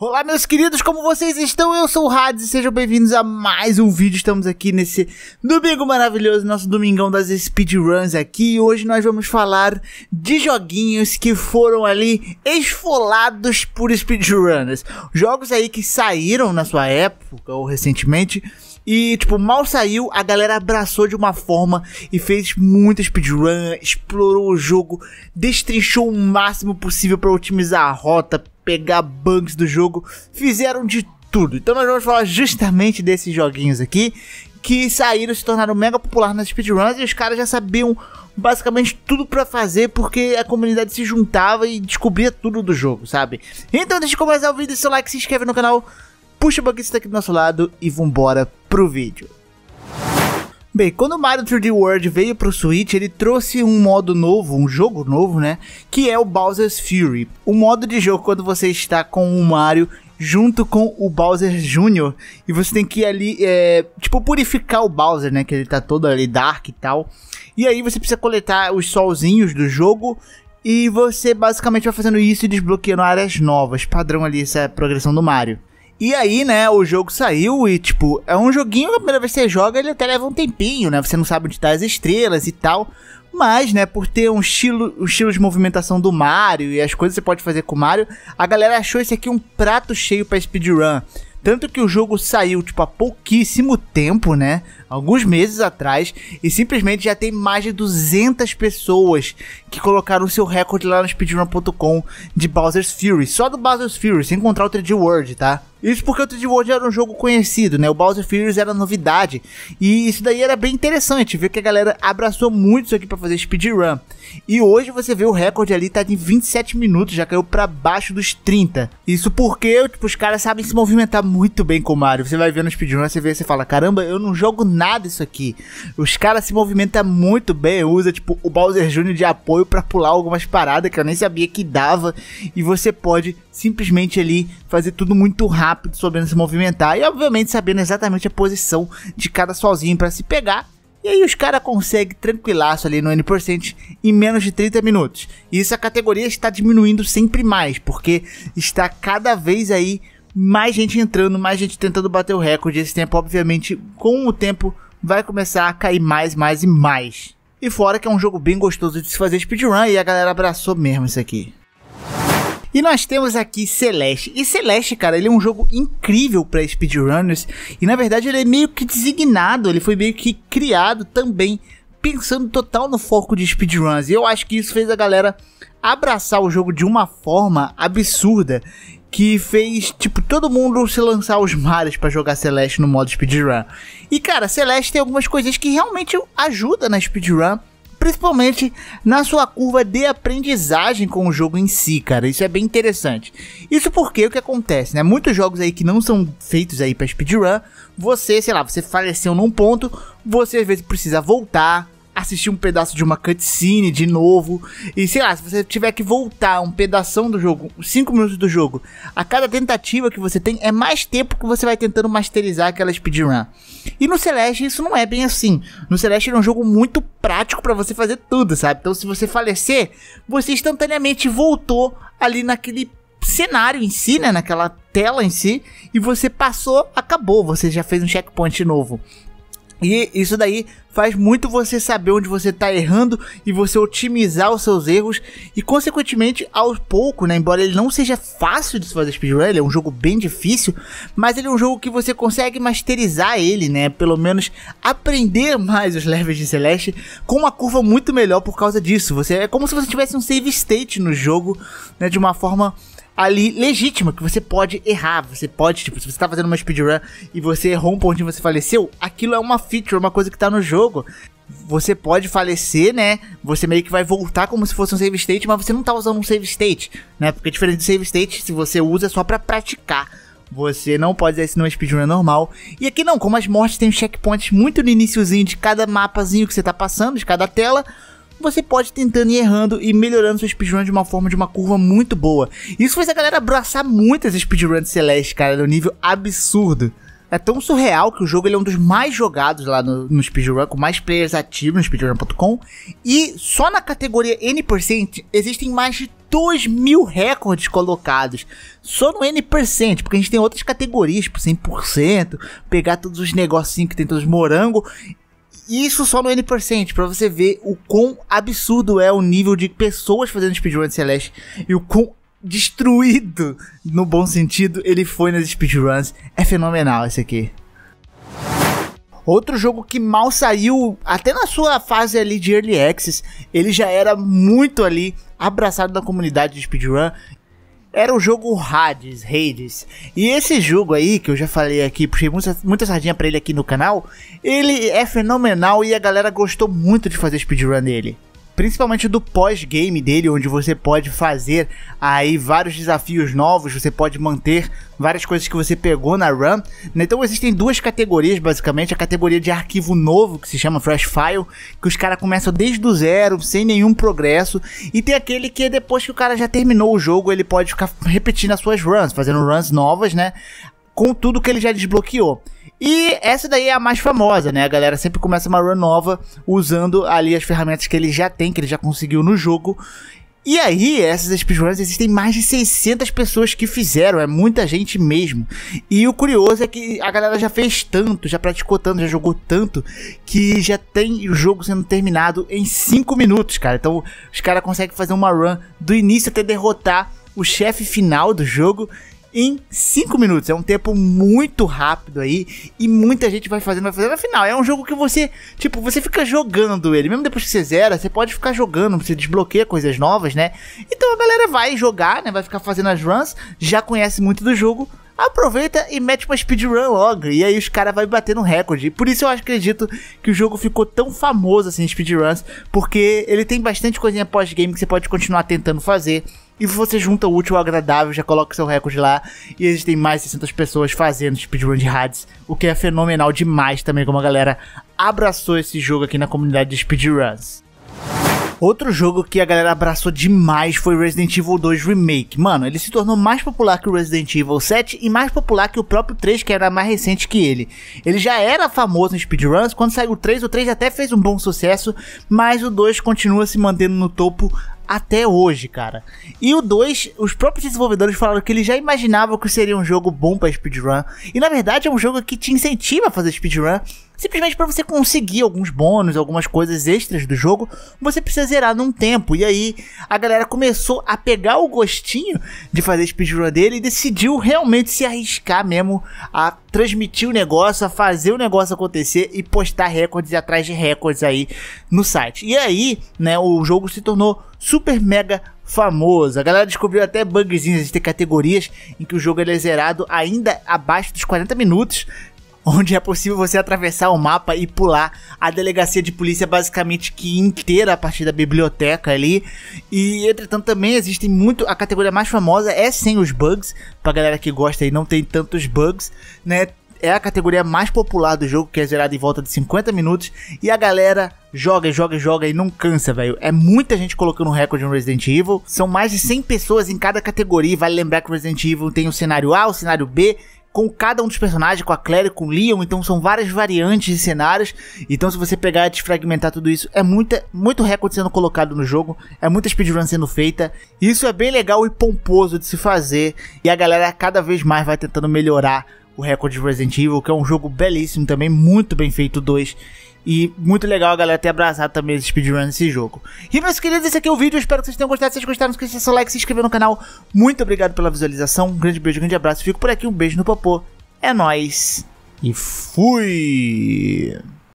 Olá, meus queridos, como vocês estão? Eu sou o Hades e sejam bem-vindos a mais um vídeo. Estamos aqui nesse domingo maravilhoso, nosso domingão das speedruns aqui. E hoje nós vamos falar de joguinhos que foram ali esfolados por speedrunners. Jogos aí que saíram na sua época ou recentemente e, tipo, mal saiu, a galera abraçou de uma forma e fez muita speedrun, explorou o jogo, destrinchou o máximo possível para otimizar a rota, pegar bugs do jogo, fizeram de tudo. Então nós vamos falar justamente desses joguinhos aqui que saíram, se tornaram mega popular nas speedruns e os caras já sabiam basicamente tudo para fazer porque a comunidade se juntava e descobria tudo do jogo, sabe? Então deixa eu começar o vídeo, seu like, se inscreve no canal, puxa o banquete tá aqui do nosso lado e vambora pro vídeo. Bem, quando o Mario 3D World veio pro Switch, ele trouxe um modo novo, um jogo novo, né? Que é o Bowser's Fury. O modo de jogo quando você está com o Mario junto com o Bowser Jr. E você tem que ir ali, é, tipo, purificar o Bowser, né? Que ele tá todo ali dark e tal. E aí você precisa coletar os solzinhos do jogo. E você basicamente vai fazendo isso e desbloqueando áreas novas. Padrão ali, essa progressão do Mario. E aí, né, o jogo saiu e, tipo, é um joguinho, a primeira vez que você joga, ele até leva um tempinho, né? Você não sabe onde tá as estrelas e tal. Mas, né, por ter um estilo, um estilo de movimentação do Mario e as coisas que você pode fazer com o Mario, a galera achou esse aqui um prato cheio pra speedrun. Tanto que o jogo saiu, tipo, há pouquíssimo tempo, né? Alguns meses atrás. E simplesmente já tem mais de 200 pessoas que colocaram seu recorde lá no speedrun.com de Bowser's Fury. Só do Bowser's Fury, sem encontrar o 3D World, tá? Isso porque o 3D World era um jogo conhecido, né? O Bowser Fury era novidade. E isso daí era bem interessante, ver que a galera abraçou muito isso aqui para fazer speedrun. E hoje você vê o recorde ali tá de 27 minutos, já caiu para baixo dos 30. Isso porque, tipo, os caras sabem se movimentar muito bem com o Mario. Você vai ver no speedrun, você vê, você fala, caramba, eu não jogo nada isso aqui. Os caras se movimentam muito bem, usa, tipo, o Bowser Jr. de apoio para pular algumas paradas que eu nem sabia que dava. E você pode simplesmente ali fazer tudo muito rápido rápido, sabendo se movimentar e, obviamente, sabendo exatamente a posição de cada sozinho para se pegar. E aí os caras conseguem tranquilaço ali no N% em menos de 30 minutos. E isso a categoria está diminuindo sempre mais, porque está cada vez aí mais gente entrando, mais gente tentando bater o recorde. Esse tempo, obviamente, com o tempo, vai começar a cair mais, mais e mais. E fora que é um jogo bem gostoso de se fazer speedrun e a galera abraçou mesmo isso aqui. E nós temos aqui Celeste. E Celeste, cara, ele é um jogo incrível para speedrunners. E na verdade ele é meio que designado, ele foi meio que criado também pensando total no foco de speedruns. E eu acho que isso fez a galera abraçar o jogo de uma forma absurda que fez, tipo, todo mundo se lançar os mares para jogar Celeste no modo speedrun. E cara, Celeste tem algumas coisas que realmente ajuda na speedrun principalmente na sua curva de aprendizagem com o jogo em si, cara. Isso é bem interessante. Isso porque o que acontece, né? Muitos jogos aí que não são feitos aí para speedrun, você, sei lá, você faleceu num ponto, você às vezes precisa voltar, assistir um pedaço de uma cutscene de novo. E sei lá, se você tiver que voltar um pedaço do jogo, 5 minutos do jogo, a cada tentativa que você tem é mais tempo que você vai tentando masterizar aquela speedrun. E no Celeste isso não é bem assim. No Celeste é um jogo muito prático para você fazer tudo, sabe? Então se você falecer, você instantaneamente voltou ali naquele cenário em si, né, naquela tela em si, e você passou, acabou, você já fez um checkpoint novo. E isso daí faz muito você saber onde você está errando e você otimizar os seus erros e consequentemente aos poucos, né, embora ele não seja fácil de se fazer speedrun, ele é um jogo bem difícil, mas ele é um jogo que você consegue masterizar ele, né, pelo menos aprender mais os levels de Celeste com uma curva muito melhor por causa disso. Você é como se você tivesse um save state no jogo, né, de uma forma ali legítima, que você pode errar, você pode, tipo, se você tá fazendo uma speedrun e você errou um pontinho e você faleceu, aquilo é uma feature, uma coisa que tá no jogo. Você pode falecer, né? Você meio que vai voltar como se fosse um save state, mas você não tá usando um save state, né? Porque é diferente do save state, se você usa é só para praticar. Você não pode usar isso numa speedrun normal. E aqui não, como as mortes tem checkpoints muito no iníciozinho de cada mapazinho que você tá passando, de cada tela, você pode tentando e errando e melhorando seu speedrun de uma forma de uma curva muito boa. Isso fez a galera abraçar muito as speedruns de Celeste, cara, no nível absurdo. É tão surreal que o jogo ele é um dos mais jogados lá no, no Speedrun, com mais players ativos no speedrun.com. E só na categoria N% existem mais de 2 mil recordes colocados. Só no N%, porque a gente tem outras categorias, tipo 100%, pegar todos os negocinhos que tem, todos os morango. Isso só no N%, para você ver o quão absurdo é o nível de pessoas fazendo speedrun de Celeste e o quão destruído, no bom sentido, ele foi nas speedruns. É fenomenal esse aqui. Outro jogo que mal saiu, até na sua fase ali de Early Access, ele já era muito ali abraçado na comunidade de speedrun era o jogo Hades, Hades. E esse jogo aí, que eu já falei aqui, puxei muita, muita sardinha pra ele aqui no canal, ele é fenomenal e a galera gostou muito de fazer speedrun nele principalmente do pós-game dele, onde você pode fazer aí vários desafios novos, você pode manter várias coisas que você pegou na run. Né? Então existem duas categorias basicamente, a categoria de arquivo novo que se chama fresh file, que os caras começam desde o zero, sem nenhum progresso, e tem aquele que é depois que o cara já terminou o jogo, ele pode ficar repetindo as suas runs, fazendo runs novas, né? Com tudo que ele já desbloqueou. E essa daí é a mais famosa, né? A galera sempre começa uma run nova usando ali as ferramentas que ele já tem, que ele já conseguiu no jogo. E aí, essas speedruns existem mais de 600 pessoas que fizeram, é muita gente mesmo. E o curioso é que a galera já fez tanto, já praticou tanto, já jogou tanto, que já tem o jogo sendo terminado em 5 minutos, cara. Então, os caras conseguem fazer uma run do início até derrotar o chefe final do jogo em 5 minutos. É um tempo muito rápido aí e muita gente vai fazendo, vai fazendo. Afinal, é um jogo que você, tipo, você fica jogando ele. Mesmo depois que você zera, você pode ficar jogando, você desbloqueia coisas novas, né? Então a galera vai jogar, né? Vai ficar fazendo as runs, já conhece muito do jogo. Aproveita e mete uma speedrun logo. E aí os caras vão bater no recorde. E por isso eu acredito que o jogo ficou tão famoso assim, speedruns. Porque ele tem bastante coisinha pós-game que você pode continuar tentando fazer e você junta o útil ao agradável, já coloca seu recorde lá. E existem mais de 600 pessoas fazendo speedrun de Hades, o que é fenomenal demais também, como a galera abraçou esse jogo aqui na comunidade de speedruns. Outro jogo que a galera abraçou demais foi Resident Evil 2 Remake. Mano, ele se tornou mais popular que o Resident Evil 7 e mais popular que o próprio 3, que era mais recente que ele. Ele já era famoso em speedruns, quando saiu o 3, o 3 até fez um bom sucesso, mas o 2 continua se mantendo no topo até hoje, cara. E o 2, os próprios desenvolvedores falaram que eles já imaginavam que seria um jogo bom para speedrun. E na verdade é um jogo que te incentiva a fazer speedrun, simplesmente para você conseguir alguns bônus, algumas coisas extras do jogo, você precisa zerar num tempo. E aí a galera começou a pegar o gostinho de fazer speedrun dele e decidiu realmente se arriscar mesmo a transmitir o negócio, a fazer o negócio acontecer e postar recordes atrás de recordes aí no site. E aí, né, o jogo se tornou super mega famoso. A galera descobriu até bugzinhos, existem categorias em que o jogo é zerado ainda abaixo dos 40 minutos, onde é possível você atravessar o mapa e pular a delegacia de polícia basicamente que inteira a partir da biblioteca ali. E entretanto também existem muito a categoria mais famosa é sem os bugs, pra galera que gosta e não tem tantos bugs, né? é a categoria mais popular do jogo, que é zerada em volta de 50 minutos. E a galera joga, joga, joga e não cansa, velho. É muita gente colocando recorde no Resident Evil. São mais de 100 pessoas em cada categoria. Vale lembrar que o Resident Evil tem o cenário A, o cenário B, com cada um dos personagens, com a Claire, com o Leon, então são várias variantes de cenários. Então, se você pegar e desfragmentar tudo isso, é muita, muito recorde sendo colocado no jogo, é muita speedrun sendo feita. Isso é bem legal e pomposo de se fazer, e a galera cada vez mais vai tentando melhorar o recorde de Resident Evil, que é um jogo belíssimo também, muito bem feito, 2. E muito legal a galera ter abraçado também esse speedrun desse jogo. E meus queridos, esse aqui é o vídeo. Espero que vocês tenham gostado. Se vocês gostaram, não esqueça de seu like, se inscrever no canal. Muito obrigado pela visualização. Um grande beijo, um grande abraço. Fico por aqui. Um beijo no popô. É nóis. E fui!